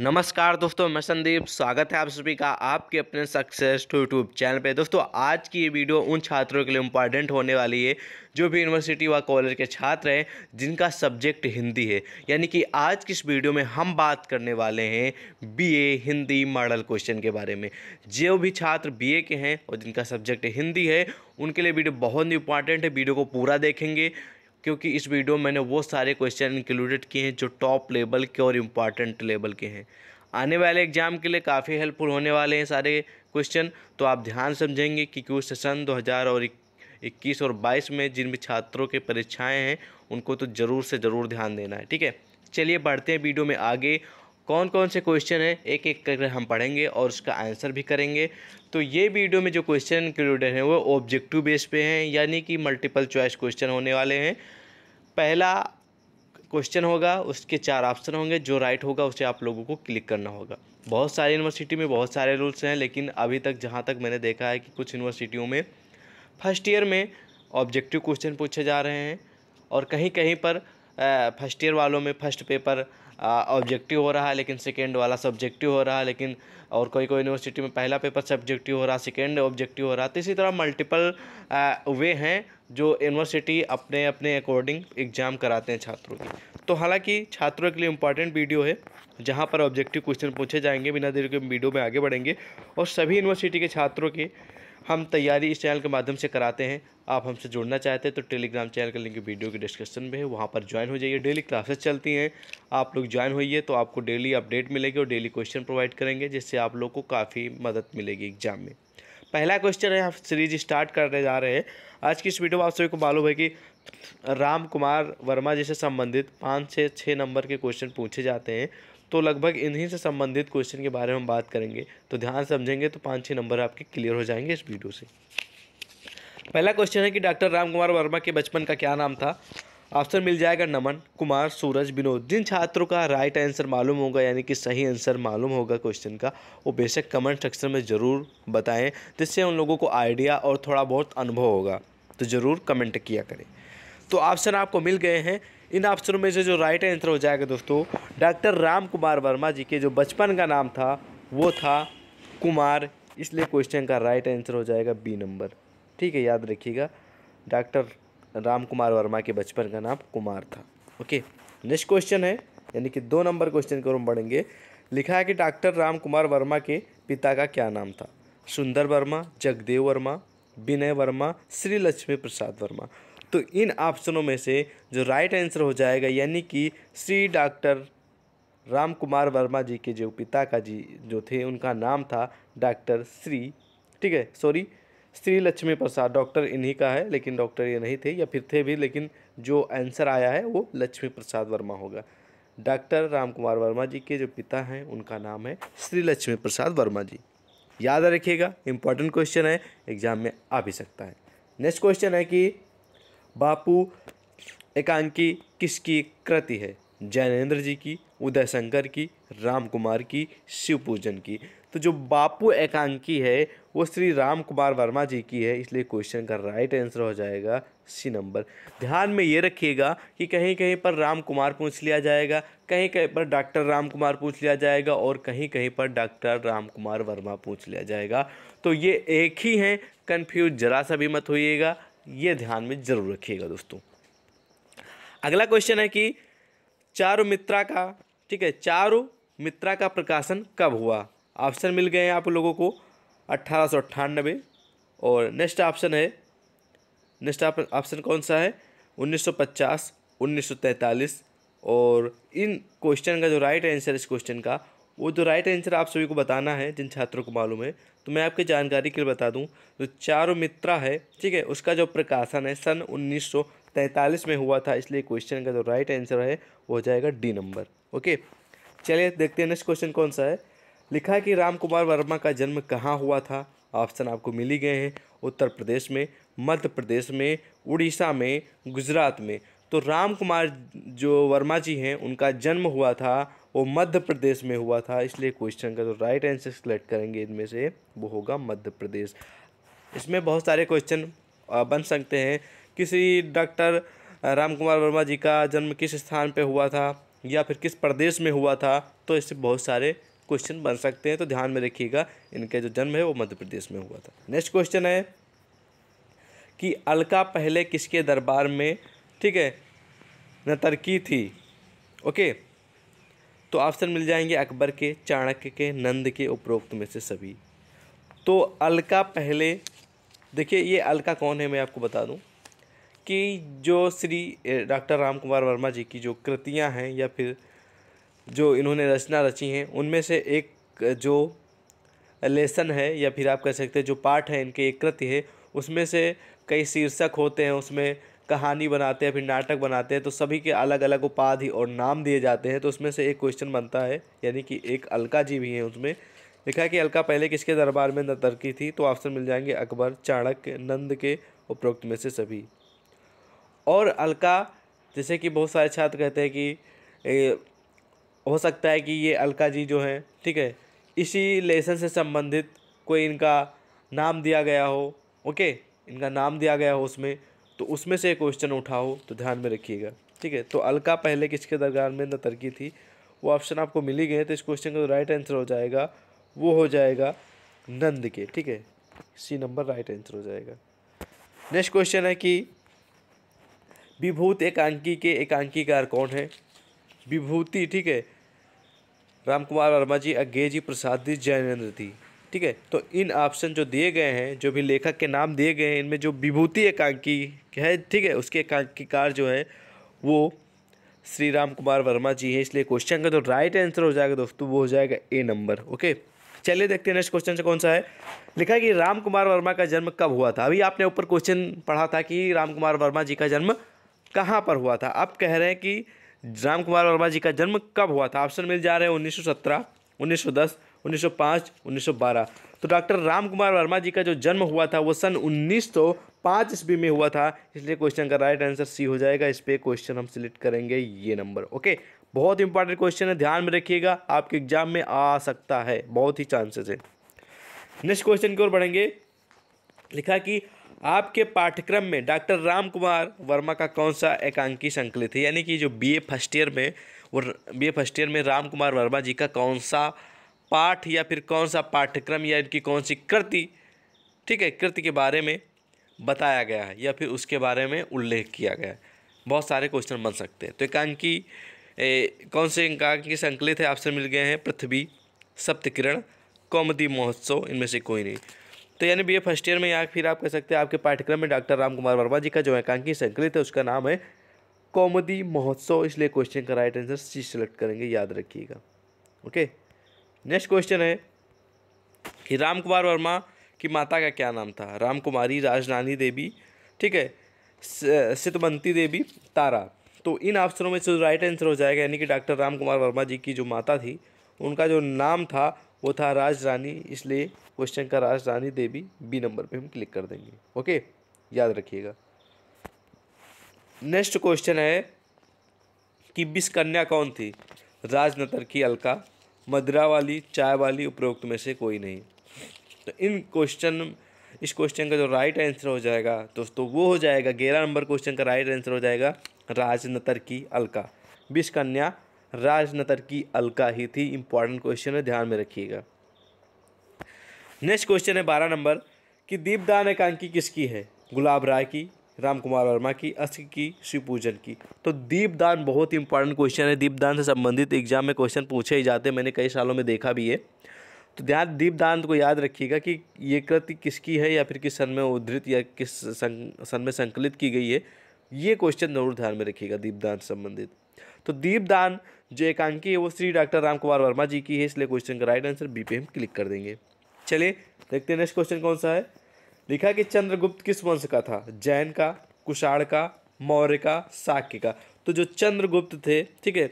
नमस्कार दोस्तों मैं संदीप स्वागत है आप सभी का आपके अपने सक्सेस टू यूट्यूब चैनल पे दोस्तों आज की ये वीडियो उन छात्रों के लिए इम्पॉर्टेंट होने वाली है जो भी यूनिवर्सिटी व कॉलेज के छात्र हैं जिनका सब्जेक्ट हिंदी है यानी कि आज की इस वीडियो में हम बात करने वाले हैं बीए हिंदी मॉडल क्वेश्चन के बारे में जो भी छात्र बी के हैं और जिनका सब्जेक्ट हिंदी है उनके लिए वीडियो बहुत ही इंपॉर्टेंट है वीडियो को पूरा देखेंगे क्योंकि इस वीडियो में मैंने वो सारे क्वेश्चन इंक्लूडेड किए हैं जो टॉप लेवल के और इम्पॉर्टेंट लेवल के हैं आने वाले एग्जाम के लिए काफ़ी हेल्पफुल होने वाले हैं सारे क्वेश्चन तो आप ध्यान समझेंगे कि क्यों सेशन दो हज़ार और इक्कीस और बाईस में जिन भी छात्रों के परीक्षाएँ हैं उनको तो ज़रूर से ज़रूर ध्यान देना है ठीक है चलिए बढ़ते हैं वीडियो में आगे कौन कौन से क्वेश्चन हैं एक एक करके हम पढ़ेंगे और उसका आंसर भी करेंगे तो ये वीडियो में जो क्वेश्चन इंक्लूडेड हैं वो ऑब्जेक्टिव बेस पे हैं यानी कि मल्टीपल चॉइस क्वेश्चन होने वाले हैं पहला क्वेश्चन होगा उसके चार ऑप्शन होंगे जो राइट होगा उसे आप लोगों को क्लिक करना होगा बहुत सारी यूनिवर्सिटी में बहुत सारे रूल्स हैं लेकिन अभी तक जहाँ तक मैंने देखा है कि कुछ यूनिवर्सिटियों में फर्स्ट ईयर में ऑब्जेक्टिव क्वेश्चन पूछे जा रहे हैं और कहीं कहीं पर फर्स्ट ईयर वालों में फर्स्ट पेपर ऑब्जेक्टिव हो रहा है लेकिन सेकेंड वाला सब्जेक्टिव हो रहा है लेकिन और कोई कोई यूनिवर्सिटी में पहला पेपर सब्जेक्टिव हो रहा सेकेंड ऑब्जेक्टिव हो रहा तो इसी तरह मल्टीपल वे हैं जो यूनिवर्सिटी अपने अपने अकॉर्डिंग एग्ज़ाम कराते हैं छात्रों की तो हालांकि छात्रों के लिए इंपॉर्टेंट वीडियो है जहां पर ऑब्जेक्टिव क्वेश्चन पूछे जाएंगे बिना देर के वीडियो में आगे बढ़ेंगे और सभी यूनिवर्सिटी के छात्रों के हम तैयारी इस चैनल के माध्यम से कराते हैं आप हमसे जुड़ना चाहते हैं तो टेलीग्राम चैनल का लिंक वीडियो के डिस्क्रिप्शन में है वहाँ पर ज्वाइन हो जाइए डेली क्लासेस चलती हैं आप लोग ज्वाइन होइए तो आपको डेली अपडेट मिलेगी और डेली क्वेश्चन प्रोवाइड करेंगे जिससे आप लोग को काफ़ी मदद मिलेगी एग्जाम में पहला क्वेश्चन है आप सीरीज स्टार्ट करने जा रहे हैं आज की इस वीडियो में आप सभी को मालूम है कि राम कुमार वर्मा जी से संबंधित पाँच से छः नंबर के क्वेश्चन पूछे जाते हैं तो लगभग इन्हीं से संबंधित क्वेश्चन के बारे में हम बात करेंगे तो ध्यान समझेंगे तो पाँच छः नंबर आपके क्लियर हो जाएंगे इस वीडियो से पहला क्वेश्चन है कि डॉक्टर राम कुमार वर्मा के बचपन का क्या नाम था ऑप्शन मिल जाएगा नमन कुमार सूरज विनोद जिन छात्रों का राइट आंसर मालूम होगा यानी कि सही आंसर मालूम होगा क्वेश्चन का वो बेशक कमेंट सेक्शन में ज़रूर बताएं जिससे उन लोगों को आइडिया और थोड़ा बहुत अनुभव होगा तो ज़रूर कमेंट किया करें तो ऑप्शन आपको मिल गए हैं इन ऑप्शनों में से जो राइट आंसर हो जाएगा दोस्तों डॉक्टर राम कुमार वर्मा जी के जो बचपन का नाम था वो था कुमार इसलिए क्वेश्चन का राइट आंसर हो जाएगा बी नंबर ठीक है याद रखिएगा डॉक्टर राम कुमार वर्मा के बचपन का नाम कुमार था ओके नेक्स्ट क्वेश्चन है यानी कि दो नंबर क्वेश्चन को हम पढ़ेंगे लिखा है कि डॉक्टर राम कुमार वर्मा के पिता का क्या नाम था सुंदर वर्मा जगदेव वर्मा विनय वर्मा श्री लक्ष्मी प्रसाद वर्मा तो इन ऑप्शनों में से जो राइट आंसर हो जाएगा यानी कि श्री डॉक्टर राम कुमार वर्मा जी के जो पिता का जी जो थे उनका नाम था डॉक्टर श्री ठीक है सॉरी श्री लक्ष्मी प्रसाद डॉक्टर इन्हीं का है लेकिन डॉक्टर ये नहीं थे या फिर थे भी लेकिन जो आंसर आया है वो लक्ष्मी प्रसाद वर्मा होगा डॉक्टर राम कुमार वर्मा जी के जो पिता हैं उनका नाम है श्री लक्ष्मी प्रसाद वर्मा जी याद रखिएगा इंपॉर्टेंट क्वेश्चन है एग्जाम में आ भी सकता है नेक्स्ट क्वेश्चन है कि बापू एकांकी किसकी कृति है जैनेन्द्र जी की उदय शंकर की राम कुमार की शिव पूजन की तो जो बापू एकांकी है वो श्री राम कुमार वर्मा जी की है इसलिए क्वेश्चन का राइट आंसर हो जाएगा सी नंबर ध्यान में ये रखिएगा कि कहीं कहीं पर राम कुमार पूछ लिया जाएगा कहीं कहीं पर डॉक्टर राम कुमार पूछ लिया जाएगा और कहीं कहीं पर डॉक्टर राम कुमार वर्मा पूछ लिया जाएगा तो ये एक ही हैं कन्फ्यूज जरा सा भी मत होइएगा ये ध्यान में ज़रूर रखिएगा दोस्तों अगला क्वेश्चन है कि चारु मित्रा का ठीक है चारु मित्रा का प्रकाशन कब हुआ ऑप्शन मिल गए हैं आप लोगों को अट्ठारह और नेक्स्ट ऑप्शन है नेक्स्ट ऑप्शन कौन सा है 1950 1943 और इन क्वेश्चन का जो राइट आंसर इस क्वेश्चन का वो जो राइट आंसर आप सभी को बताना है जिन छात्रों को मालूम है तो मैं आपकी जानकारी के लिए बता दूँ जो चारो मित्रा है ठीक है उसका जो प्रकाशन है सन उन्नीस में हुआ था इसलिए क्वेश्चन का जो राइट आंसर है वो हो जाएगा डी नंबर ओके चलिए देखते हैं नेक्स्ट क्वेश्चन कौन सा है लिखा है कि राम कुमार वर्मा का जन्म कहाँ हुआ था ऑप्शन आपको मिली गए हैं उत्तर प्रदेश में मध्य प्रदेश में उड़ीसा में गुजरात में तो राम कुमार जो वर्मा जी हैं उनका जन्म हुआ था वो मध्य प्रदेश में हुआ था इसलिए क्वेश्चन का जो तो राइट आंसर सेलेक्ट करेंगे इनमें से वो होगा मध्य प्रदेश इसमें बहुत सारे क्वेश्चन बन सकते हैं किसी डॉक्टर राम कुमार वर्मा जी का जन्म किस स्थान पे हुआ था या फिर किस प्रदेश में हुआ था तो इससे बहुत सारे क्वेश्चन बन सकते हैं तो ध्यान में रखिएगा इनका जो जन्म है वो मध्य प्रदेश में हुआ था नेक्स्ट क्वेश्चन है कि अलका पहले किसके दरबार में ठीक है नतरकी थी ओके तो ऑप्शन मिल जाएंगे अकबर के चाणक्य के नंद के उपरोक्त में से सभी तो अलका पहले देखिए ये अलका कौन है मैं आपको बता दूं कि जो श्री डॉक्टर राम कुमार वर्मा जी की जो कृतियां हैं या फिर जो इन्होंने रचना रची हैं उनमें से एक जो लेसन है या फिर आप कह सकते हैं जो पाठ है इनके एक कृति है उसमें से कई शीर्षक होते हैं उसमें कहानी बनाते हैं फिर नाटक बनाते हैं तो सभी के अलग अलग उपाधि और नाम दिए जाते हैं तो उसमें से एक क्वेश्चन बनता है यानी कि एक अलका जी भी हैं उसमें लिखा है कि अलका पहले किसके दरबार में नतरकी थी तो ऑप्शन मिल जाएंगे अकबर चाणक्य नंद के उपरोक्त में से सभी और अलका जैसे कि बहुत सारे छात्र कहते हैं कि ए, हो सकता है कि ये अलका जी जो हैं ठीक है इसी लेसन से संबंधित कोई इनका नाम दिया गया हो ओके इनका नाम दिया गया हो उसमें तो उसमें से क्वेश्चन उठाओ तो ध्यान में रखिएगा ठीक है तो अलका पहले किसके दरगार में न तरकी थी वो ऑप्शन आपको मिल ही गए तो इस क्वेश्चन का जो राइट आंसर हो जाएगा वो हो जाएगा नंद के ठीक है सी नंबर राइट आंसर हो जाएगा नेक्स्ट क्वेश्चन है कि विभूत एकांकी के एकांकीकार कौन है विभूति ठीक है राम कुमार वर्मा जी अज्ञे जी प्रसाद जी जैनेन्द्र थी ठीक है तो इन ऑप्शन जो दिए गए हैं जो भी लेखक के नाम दिए गए हैं इनमें जो विभूति एकांकी है ठीक है उसके एकांकीकार जो है वो श्री राम कुमार वर्मा जी हैं इसलिए क्वेश्चन का जो तो राइट आंसर हो जाएगा दोस्तों वो हो जाएगा ए नंबर ओके चलिए देखते हैं नेक्स्ट क्वेश्चन से कौन सा है लिखा है कि राम कुमार वर्मा का जन्म कब हुआ था अभी आपने ऊपर क्वेश्चन पढ़ा था कि राम कुमार वर्मा जी का जन्म कहाँ पर हुआ था आप कह रहे हैं कि राम कुमार वर्मा जी का जन्म कब हुआ था ऑप्शन मिल जा रहे हैं उन्नीस सौ सत्रह उन्नीस सौ दस 1905 1912 तो डॉक्टर राम कुमार वर्मा जी का जो जन्म हुआ था वो सन उन्नीस सौ पाँच ईस्वी में हुआ था इसलिए क्वेश्चन का राइट आंसर सी हो जाएगा इस पर क्वेश्चन हम सिलेक्ट करेंगे ये नंबर ओके बहुत इंपॉर्टेंट क्वेश्चन है ध्यान में रखिएगा आपके एग्जाम में आ सकता है बहुत ही चांसेस है नेक्स्ट क्वेश्चन की ओर बढ़ेंगे लिखा कि आपके पाठ्यक्रम में डॉक्टर राम कुमार वर्मा का कौन सा एकांकी संकलित है यानी कि जो बीए फर्स्ट ईयर में वो बीए फर्स्ट ईयर में राम कुमार वर्मा जी का कौन सा पाठ या फिर कौन सा पाठ्यक्रम या इनकी कौन सी कृति ठीक है कृति के बारे में बताया गया है या फिर उसके बारे में उल्लेख किया गया है बहुत सारे क्वेश्चन बन सकते हैं तो एकांकी कौन से एकांकी संकलित है आपसे मिल गए हैं पृथ्वी सप्तकिरण कौमदी महोत्सव इनमें से कोई नहीं तो यानी बी ए फर्स्ट ईयर में या फिर आप कह सकते हैं आपके पाठ्यक्रम में डॉक्टर राम कुमार वर्मा जी का जो एकांकी संकलित है उसका नाम है कौमदी महोत्सव इसलिए क्वेश्चन का राइट आंसर सी सेलेक्ट करेंगे याद रखिएगा ओके नेक्स्ट क्वेश्चन है कि राम कुमार वर्मा की माता का क्या नाम था राम कुमारी राजनानी देवी ठीक है सितमंती देवी तारा तो इन ऑप्शनों में से राइट आंसर हो जाएगा यानी कि डॉक्टर राम कुमार वर्मा जी की जो माता थी उनका जो नाम था वो था राज रानी इसलिए क्वेश्चन का राज रानी देवी बी नंबर पे हम क्लिक कर देंगे ओके याद रखिएगा नेक्स्ट क्वेश्चन है कि बिस कन्या कौन थी राजनतर की अलका मदरा वाली चाय वाली उपरोक्त में से कोई नहीं तो इन क्वेश्चन इस क्वेश्चन का जो राइट आंसर हो जाएगा दोस्तों वो हो जाएगा ग्यारह नंबर क्वेश्चन का राइट आंसर हो जाएगा राजनतर की अलका विश्वकन्या राजनतर की अलका ही थी इंपॉर्टेंट क्वेश्चन है ध्यान में रखिएगा नेक्स्ट क्वेश्चन है बारह नंबर कि दीपदान एकांकी किसकी है गुलाब राय की राम कुमार वर्मा की अस्थि की शिव पूजन की तो दीपदान बहुत ही इंपॉर्टेंट क्वेश्चन है दीपदान से संबंधित एग्जाम में क्वेश्चन पूछे ही जाते हैं मैंने कई सालों में देखा भी है तो ध्यान दीपदान को याद रखिएगा कि ये कृति किसकी है या फिर किस सन में उद्धृत या किस सन में संकलित की गई है ये क्वेश्चन जरूर ध्यान में रखिएगा दीपदान संबंधित तो दीपदान जो एकांकी है वो श्री डॉक्टर राम कुमार वर्मा जी की है इसलिए क्वेश्चन का राइट आंसर बी पे हम क्लिक कर देंगे चलिए देखते हैं नेक्स्ट क्वेश्चन कौन सा है लिखा कि चंद्रगुप्त किस वंश का था जैन का कुषाण का मौर्य का साक्य का तो जो चंद्रगुप्त थे ठीक है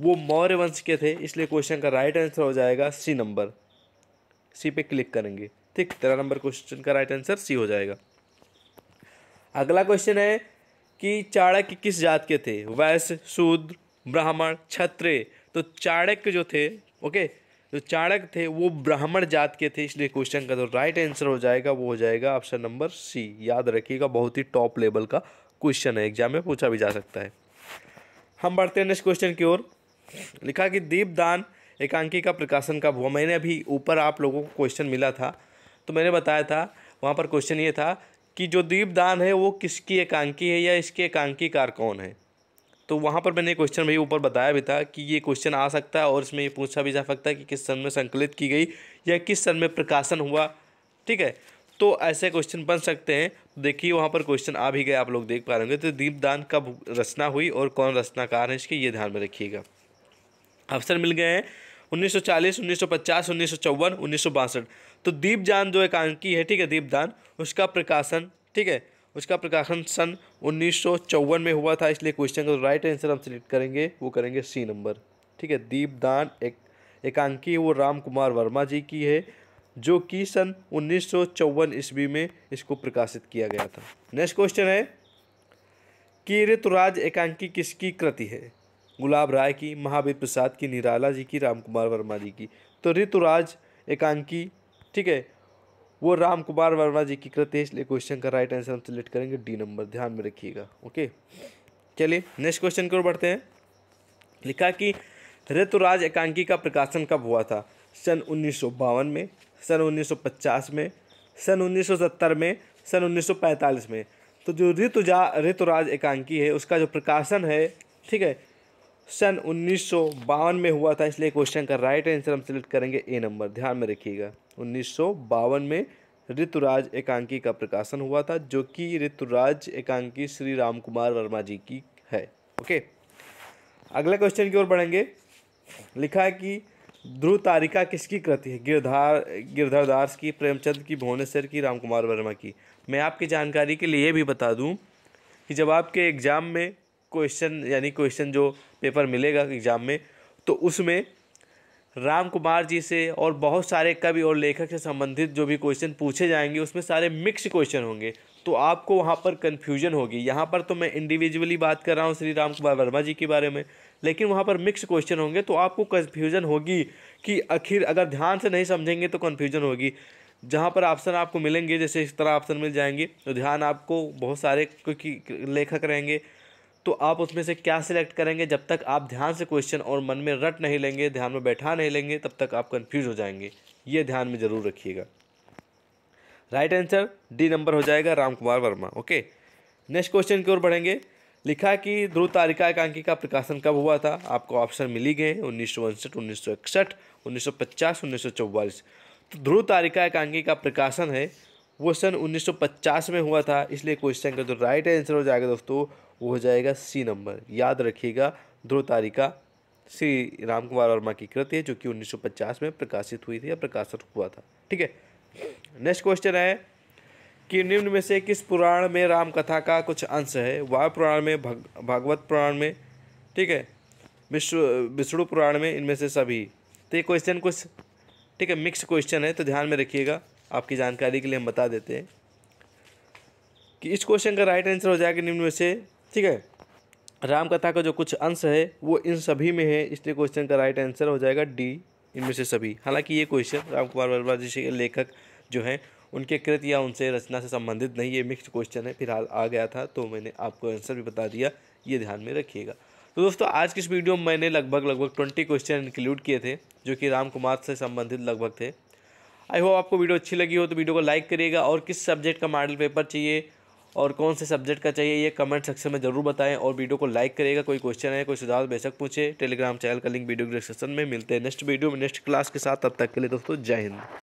वो मौर्य वंश के थे इसलिए क्वेश्चन का राइट आंसर हो जाएगा सी नंबर सी पे क्लिक करेंगे ठीक तेरह नंबर क्वेश्चन का राइट आंसर सी हो जाएगा अगला क्वेश्चन है कि चाणक्य किस जात के थे वैश्य शूद्र ब्राह्मण क्षत्रिय तो चाणक्य जो थे ओके जो तो चाणक थे वो ब्राह्मण जात के थे इसलिए क्वेश्चन का जो राइट आंसर हो जाएगा वो हो जाएगा ऑप्शन नंबर सी याद रखिएगा बहुत ही टॉप लेवल का क्वेश्चन है एग्जाम में पूछा भी जा सकता है हम बढ़ते हैं नेक्स्ट क्वेश्चन की ओर लिखा कि दीपदान एकांकी का प्रकाशन कब हुआ मैंने अभी ऊपर आप लोगों को क्वेश्चन मिला था तो मैंने बताया था वहाँ पर क्वेश्चन ये था कि जो दीपदान है वो किसकी एकांकी है या इसके एकांकीकार कौन है तो वहाँ पर मैंने क्वेश्चन भाई ऊपर बताया भी था कि ये क्वेश्चन आ सकता है और इसमें ये पूछा भी जा सकता है कि किस सन में संकलित की गई या किस सन में प्रकाशन हुआ ठीक है तो ऐसे क्वेश्चन बन सकते हैं देखिए वहाँ पर क्वेश्चन आ भी गए आप लोग देख पा रहे होंगे तो दीपदान कब रचना हुई और कौन रचनाकार है इसके ये ध्यान में रखिएगा अवसर मिल गए हैं 1940, 1950, 1954, 1962 तो दीपदान जो एकांकी है ठीक है दीपदान उसका प्रकाशन ठीक है उसका प्रकाशन सन उन्नीस में हुआ था इसलिए क्वेश्चन का राइट आंसर हम सिलेक्ट करेंगे वो करेंगे सी नंबर ठीक है दीपदान एक एकांकी वो राम कुमार वर्मा जी की है जो कि सन उन्नीस सौ ईस्वी में इसको प्रकाशित किया गया था नेक्स्ट क्वेश्चन है कि ऋतुराज एकांकी किसकी कृति है गुलाब राय की महावीर प्रसाद की निराला जी की राम कुमार वर्मा जी की तो ऋतुराज एकांकी ठीक है वो राम कुमार वर्मा जी की कृति है इसलिए क्वेश्चन का राइट आंसर हम सिलेक्ट करेंगे डी नंबर ध्यान में रखिएगा ओके चलिए नेक्स्ट क्वेश्चन की ओर बढ़ते हैं लिखा कि ऋतुराज एकांकी का प्रकाशन कब हुआ था सन उन्नीस में सन उन्नीस में सन उन्नीस में सन उन्नीस में तो जो ऋतुजा ऋतुराज एकांकी है उसका जो प्रकाशन है ठीक है सन उन्नीस में हुआ था इसलिए क्वेश्चन का राइट आंसर हम सिलेक्ट करेंगे ए नंबर ध्यान में रखिएगा उन्नीस में ऋतुराज एकांकी का प्रकाशन हुआ था जो कि ऋतुराज एकांकी श्री राम कुमार वर्मा जी की है ओके अगला क्वेश्चन की ओर बढ़ेंगे लिखा है कि ध्रुव तारिका किसकी कृति है गिरधार गिरधर दास की प्रेमचंद की भुवनेश्वर की राम कुमार वर्मा की मैं आपकी जानकारी के लिए भी बता दूं कि जब आपके एग्ज़ाम में क्वेश्चन यानी क्वेश्चन जो पेपर मिलेगा एग्ज़ाम में तो उसमें राम कुमार जी से और बहुत सारे कवि और लेखक से संबंधित जो भी क्वेश्चन पूछे जाएंगे उसमें सारे मिक्स क्वेश्चन होंगे तो आपको वहाँ पर कन्फ्यूजन होगी यहाँ पर तो मैं इंडिविजुअली बात कर रहा हूँ श्री राम कुमार वर्मा जी के बारे में लेकिन वहाँ पर मिक्स क्वेश्चन होंगे तो आपको कन्फ्यूजन होगी कि आखिर अगर ध्यान से नहीं समझेंगे तो कन्फ्यूजन होगी जहाँ पर ऑप्शन आपको मिलेंगे जैसे इस तरह ऑप्शन मिल जाएंगे तो ध्यान आपको बहुत सारे क्योंकि लेखक रहेंगे तो आप उसमें से क्या सिलेक्ट करेंगे जब तक आप ध्यान से क्वेश्चन और मन में रट नहीं लेंगे ध्यान में बैठा नहीं लेंगे तब तक आप कन्फ्यूज हो जाएंगे ये ध्यान में ज़रूर रखिएगा राइट आंसर डी नंबर हो जाएगा Ram Kumar Verma okay next question की ओर बढ़ेंगे लिखा कि ध्रुव तारिका एकांकी का प्रकाशन कब हुआ था आपको ऑप्शन मिली गए उन्नीस सौ उनसठ उन्नीस सौ इकसठ उन्नीस सौ पचास उन्नीस सौ चौवालीस तो ध्रुव तारिका एकांकी का प्रकाशन है वो सन 1950 में हुआ था इसलिए क्वेश्चन का जो राइट आंसर हो जाएगा दोस्तों वो हो जाएगा सी नंबर याद रखिएगा ध्रुव तारिका श्री राम कुमार वर्मा की कृति है जो कि 1950 में प्रकाशित हुई थी या प्रकाशित हुआ था ठीक है नेक्स्ट क्वेश्चन है कि निम्न में से किस पुराण में राम कथा का कुछ अंश है वायु पुराण में भग, भागवत पुराण में ठीक है विश्व विष्णु पुराण में इनमें से सभी तो ये क्वेश्चन कुछ ठीक है मिक्स क्वेश्चन है तो ध्यान में रखिएगा आपकी जानकारी के लिए हम बता देते हैं कि इस क्वेश्चन का राइट आंसर हो जाएगा निम्न में से ठीक है राम कथा का जो कुछ अंश है वो इन सभी में है इसलिए क्वेश्चन का राइट आंसर हो जाएगा डी इनमें से सभी हालांकि ये क्वेश्चन राम कुमार वर्मा जी के लेखक जो हैं उनके कृत या उनसे रचना से संबंधित नहीं ये मिक्स क्वेश्चन है फिलहाल आ गया था तो मैंने आपको आंसर भी बता दिया ये ध्यान में रखिएगा तो दोस्तों आज किस वीडियो में मैंने लगभग लगभग ट्वेंटी क्वेश्चन इंक्लूड किए थे जो कि राम कुमार से संबंधित लगभग थे आई होप आपको वीडियो अच्छी लगी हो तो वीडियो को लाइक करिएगा और किस सब्जेक्ट का मॉडल पेपर चाहिए और कौन से सब्जेक्ट का चाहिए ये कमेंट सेक्शन में ज़रूर बताएं और वीडियो को लाइक करिएगा कोई क्वेश्चन है कोई सुझाव बेशक पूछे टेलीग्राम चैनल का लिंक वीडियो डिस्क्रिप्शन में मिलते हैं नेक्स्ट वीडियो में नेक्स्ट क्लास के साथ तब तक के लिए दोस्तों जय हिंद